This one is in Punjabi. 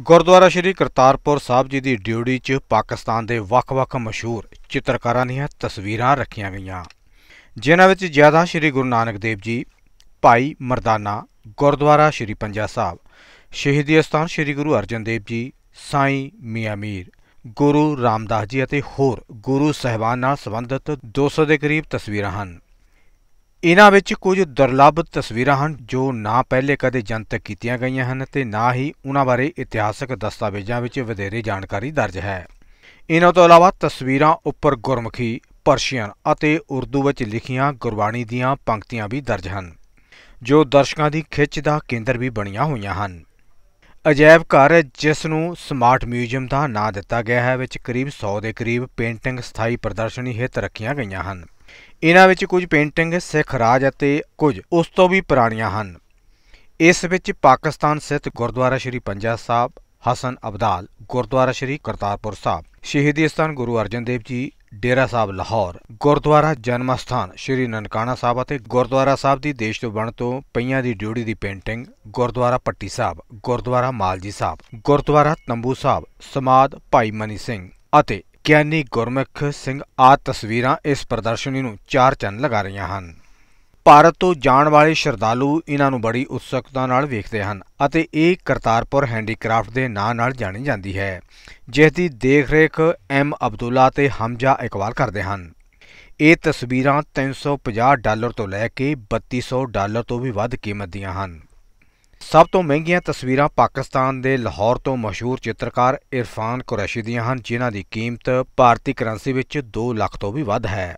ਗੁਰਦੁਆਰਾ ਸ਼੍ਰੀ ਕਰਤਾਰਪੁਰ ਸਾਹਿਬ ਜੀ ਦੀ ਡਿਊਟੀ 'ਚ ਪਾਕਿਸਤਾਨ ਦੇ ਵੱਖ-ਵੱਖ ਮਸ਼ਹੂਰ ਚਿੱਤਰਕਾਰਾਂ ਦੀਆਂ ਤਸਵੀਰਾਂ ਰੱਖੀਆਂ ਗਈਆਂ ਜਿਨ੍ਹਾਂ ਵਿੱਚ ਜ਼ਿਆਦਾ ਸ਼੍ਰੀ ਗੁਰੂ ਨਾਨਕ ਦੇਵ ਜੀ ਭਾਈ ਮਰਦਾਨਾ ਗੁਰਦੁਆਰਾ ਸ਼੍ਰੀ ਪੰਜਾ ਸਾਹਿਬ ਸ਼ਹੀਦੀ ਅਸਥਾਨ ਸ਼੍ਰੀ ਗੁਰੂ ਅਰਜਨ ਦੇਵ ਜੀ ਸਾਈਂ ਮੀਆਂ ਮੀਰ ਗੁਰੂ ਰਾਮਦਾਸ ਜੀ ਅਤੇ ਹੋਰ ਗੁਰੂ ਸਹਿਬਾਨ ਨਾਲ ਸੰਬੰਧਿਤ 200 ਦੇ ਕਰੀਬ ਤਸਵੀਰਾਂ ਹਨ ਇਹਨਾਂ ਵਿੱਚ ਕੁਝ ਦੁਰਲੱਭ ਤਸਵੀਰਾਂ ਹਨ ਜੋ ਨਾ ਪਹਿਲੇ ਕਦੇ ਜਨਤਕ ਕੀਤੀਆਂ ਗਈਆਂ ਹਨ ਤੇ ਨਾ ਹੀ ਉਹਨਾਂ ਬਾਰੇ ਇਤਿਹਾਸਕ ਦਸਤਾਵੇਜ਼ਾਂ ਵਿੱਚ ਵਧੇਰੇ ਜਾਣਕਾਰੀ ਦਰਜ ਹੈ ਇਹਨਾਂ ਤੋਂ ਇਲਾਵਾ ਤਸਵੀਰਾਂ ਉੱਪਰ ਗੁਰਮੁਖੀ ਪਰਸ਼ੀਅਨ ਅਤੇ ਉਰਦੂ ਵਿੱਚ ਲਿਖੀਆਂ ਗੁਰਬਾਣੀ ਦੀਆਂ ਪੰਕਤੀਆਂ ਵੀ ਦਰਜ ਹਨ ਜੋ ਦਰਸ਼ਕਾਂ ਦੀ ਖਿੱਚ ਦਾ ਕੇਂਦਰ ਵੀ ਬਣੀਆਂ ਹੋਈਆਂ ਹਨ ਅਜਾਇਬ ਘਰ ਜਿਸ ਨੂੰ ਸਮਾਰਟ ਮਿਊਜ਼ੀਅਮ ਦਾ ਨਾਂ ਦਿੱਤਾ ਗਿਆ ਹੈ ਵਿੱਚ ਕਰੀਬ 100 ਦੇ ਕਰੀਬ ਪੇਂਟਿੰਗ ਸਥਾਈ ਪ੍ਰਦਰਸ਼ਨੀ ਹਿੱਤ ਰੱਖੀਆਂ ਗਈਆਂ ਹਨ ਇਹਨਾਂ ਵਿੱਚ ਕੁਝ ਪੇਂਟਿੰਗ ਸਿੱਖ ਰਾਜ ਅਤੇ ਕੁਝ ਉਸ ਤੋਂ ਵੀ ਪੁਰਾਣੀਆਂ ਹਨ ਇਸ ਵਿੱਚ ਪਾਕਿਸਤਾਨ ਸਥਿਤ ਗੁਰਦੁਆਰਾ ਸ਼੍ਰੀ ਪੰਜਾ ਸਾਹਿਬ ਹਸਨ ਅਬਦਾਲ ਗੁਰਦੁਆਰਾ ਸ਼੍ਰੀ ਕਰਤਾਰਪੁਰ ਸਾਹਿਬ ਸ਼ਹੀਦੀ ਸਥਾਨ ਗੁਰੂ ਅਰਜਨ ਦੇਵ ਜੀ ਡੇਰਾ ਸਾਹਿਬ ਲਾਹੌਰ ਗੁਰਦੁਆਰਾ ਜਨਮ ਸਥਾਨ ਸ਼੍ਰੀ ਨਨਕਾਣਾ ਸਾਹਿਬ ਅਤੇ ਗੁਰਦੁਆਰਾ ਸਾਹਿਬ ਦੀ ਦੇਸ਼ ਤੋਂ ਬਣ ਤੋਂ ਪਈਆਂ ਦੀ ਡਿਊਟੀ ਦੀ ਪੇਂਟਿੰਗ ਗੁਰਦੁਆਰਾ ਪੱਟੀ ਸਾਹਿਬ ਗੁਰਦੁਆਰਾ ਮਾਲਜੀ ਸਾਹਿਬ ਗੁਰਦੁਆਰਾ ਤੰਬੂ ਸਾਹਿਬ ਸਮਾਦ ਭਾਈ ਮਨੀ ਸਿੰਘ ਅਤੇ ਗਿਆਨੀ ਗੁਰਮੁਖ ਸਿੰਘ ਆ ਤਸਵੀਰਾਂ ਇਸ ਪ੍ਰਦਰਸ਼ਨੀ ਨੂੰ ਚਾਰ ਚੰਨ ਲਗਾ ਰਹੀਆਂ ਹਨ ਭਾਰਤ ਤੋਂ ਜਾਣ ਵਾਲੇ ਸ਼ਰਧਾਲੂ ਇਹਨਾਂ ਨੂੰ ਬੜੀ ਉਤਸੁਕਤਾ ਨਾਲ ਵੇਖਦੇ ਹਨ ਅਤੇ ਇਹ ਕਰਤਾਰਪੁਰ ਹੈਂਡੀਕ੍ਰਾਫਟ ਦੇ ਨਾਂ ਨਾਲ ਜਾਣੀ ਜਾਂਦੀ ਹੈ ਜਿਸ ਦੀ ਦੇਖਰੇਖ ਐਮ ਅਬਦੁੱਲਾ ਤੇ ਹਮਜ਼ਾ ਇਕਵਾਲ ਕਰਦੇ ਹਨ ਇਹ ਤਸਵੀਰਾਂ 350 ਡਾਲਰ ਤੋਂ ਲੈ ਕੇ 3200 ਡਾਲਰ ਤੋਂ ਵੀ ਵੱਧ ਕੀਮਤ ਦੀਆਂ ਹਨ ਸਭ ਤੋਂ ਮਹਿੰਗੀਆਂ ਤਸਵੀਰਾਂ ਪਾਕਿਸਤਾਨ ਦੇ ਲਾਹੌਰ ਤੋਂ ਮਸ਼ਹੂਰ ਚਿੱਤਰਕਾਰ ਇਰਫਾਨ ਕੁਰੈਸ਼ੀ ਦੀਆਂ ਹਨ ਜਿਨ੍ਹਾਂ ਦੀ ਕੀਮਤ ਭਾਰਤੀ ਕਰੰਸੀ ਵਿੱਚ 2 ਲੱਖ ਤੋਂ ਵੀ ਵੱਧ ਹੈ